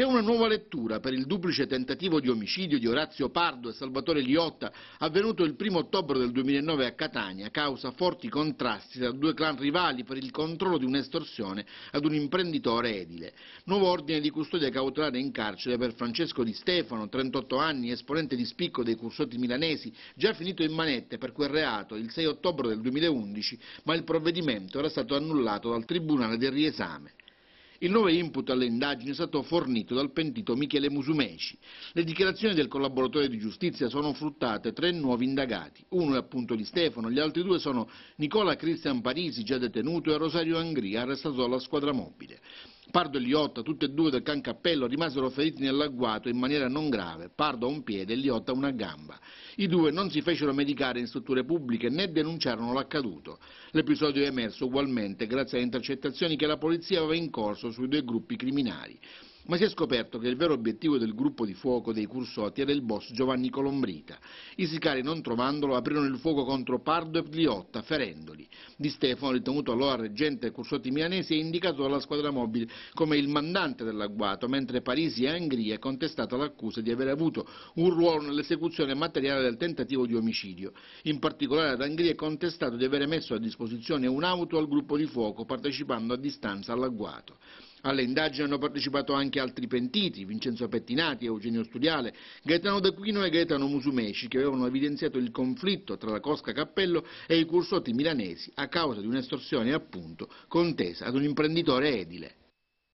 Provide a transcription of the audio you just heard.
C'è una nuova lettura per il duplice tentativo di omicidio di Orazio Pardo e Salvatore Liotta avvenuto il 1 ottobre del 2009 a Catania, causa forti contrasti tra due clan rivali per il controllo di un'estorsione ad un imprenditore edile. Nuovo ordine di custodia cautelare in carcere per Francesco Di Stefano, 38 anni, esponente di spicco dei cursoti milanesi, già finito in manette per quel reato il 6 ottobre del 2011, ma il provvedimento era stato annullato dal Tribunale del riesame. Il nuovo input alle indagini è stato fornito dal pentito Michele Musumeci. Le dichiarazioni del collaboratore di giustizia sono fruttate tre nuovi indagati. Uno è appunto di Stefano, gli altri due sono Nicola Cristian Parisi, già detenuto, e Rosario Angria, arrestato dalla squadra mobile. Pardo e Liotta, tutti e due del Can Cappello, rimasero feriti nell'agguato in maniera non grave, Pardo a un piede e Liotta a una gamba. I due non si fecero medicare in strutture pubbliche né denunciarono l'accaduto. L'episodio è emerso ugualmente grazie alle intercettazioni che la polizia aveva in corso sui due gruppi criminali. Ma si è scoperto che il vero obiettivo del gruppo di fuoco dei Cursotti era il boss Giovanni Colombrita. I sicari, non trovandolo, aprirono il fuoco contro Pardo e Liotta, ferendo di Stefano, ritenuto allora reggente del Cursoti milanese, è indicato dalla squadra mobile come il mandante dell'agguato, mentre Parisi e Angria è contestata l'accusa di aver avuto un ruolo nell'esecuzione materiale del tentativo di omicidio. In particolare ad Angria è contestato di aver messo a disposizione un'auto al gruppo di fuoco partecipando a distanza all'agguato. Alle indagini hanno partecipato anche altri pentiti, Vincenzo Pettinati, Eugenio Studiale, Gaetano D'Aquino e Gaetano Musumeci, che avevano evidenziato il conflitto tra la Cosca Cappello e i cursotti milanesi a causa di un'estorsione appunto contesa ad un imprenditore edile.